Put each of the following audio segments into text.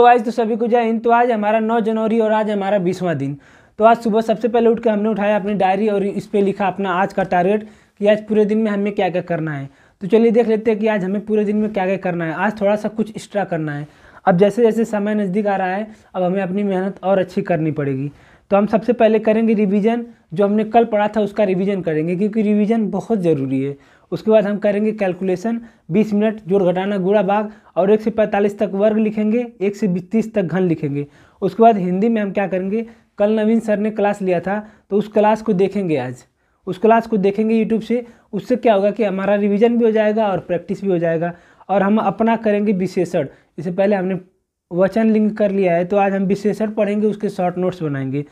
तो आज तो सभी को जय हिंद तो आज हमारा नौ जनवरी और आज हमारा बीसवा दिन तो आज सुबह सबसे पहले उठ के हमने उठाया अपनी डायरी और इस पर लिखा अपना आज का टारगेट कि आज पूरे दिन में हमें क्या क्या करना है तो चलिए देख लेते हैं कि आज हमें पूरे दिन में क्या क्या करना है आज थोड़ा सा कुछ एक्स्ट्रा करना है अब जैसे जैसे समय नज़दीक आ रहा है अब हमें अपनी मेहनत और अच्छी करनी पड़ेगी तो हम सबसे पहले करेंगे रिवीजन जो हमने कल पढ़ा था उसका रिवीजन करेंगे क्योंकि रिवीजन बहुत ज़रूरी है उसके बाद हम करेंगे कैलकुलेशन 20 मिनट जोड़ घटाना गुड़ा भाग और एक से पैंतालीस तक वर्ग लिखेंगे एक से तीस तक घन लिखेंगे उसके बाद हिंदी में हम क्या करेंगे कल नवीन सर ने क्लास लिया था तो उस क्लास को देखेंगे आज उस क्लास को देखेंगे यूट्यूब से उससे क्या होगा कि हमारा रिविजन भी हो जाएगा और प्रैक्टिस भी हो जाएगा और हम अपना करेंगे विशेषण इससे पहले हमने वचन लिंग कर लिया है तो आज हम विशेषण पढ़ेंगे उसके शॉर्ट नोट्स बनाएंगे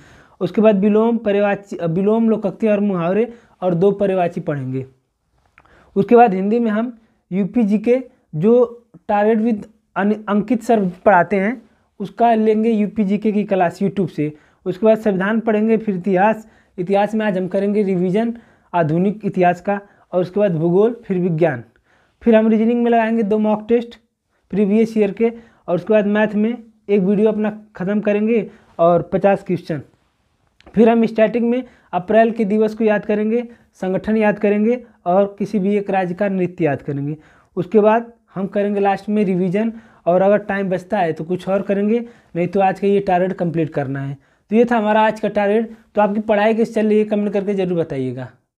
उसके बाद विलोम परिवाची विलोम लोकक्ति और मुहावरे और दो परिवाची पढ़ेंगे उसके बाद हिंदी में हम यूपी के जो टारगेट विद अंकित सर पढ़ाते हैं उसका लेंगे यूपी के की क्लास यूट्यूब से उसके बाद संविधान पढ़ेंगे फिर इतिहास इतिहास में आज हम करेंगे रिवीजन आधुनिक इतिहास का और उसके बाद भूगोल फिर विज्ञान फिर हम रीजनिंग में लगाएंगे दो मॉक टेस्ट प्रीवियस ईयर के और उसके बाद मैथ में एक वीडियो अपना ख़त्म करेंगे और पचास क्वेश्चन फिर हम स्टार्टिंग में अप्रैल के दिवस को याद करेंगे संगठन याद करेंगे और किसी भी एक राज्य का नृत्य याद करेंगे उसके बाद हम करेंगे लास्ट में रिवीजन और अगर टाइम बचता है तो कुछ और करेंगे नहीं तो आज का ये टारगेट कंप्लीट करना है तो ये था हमारा आज का टारगेट तो आपकी पढ़ाई कैसे चल रही है कमेंट करके ज़रूर बताइएगा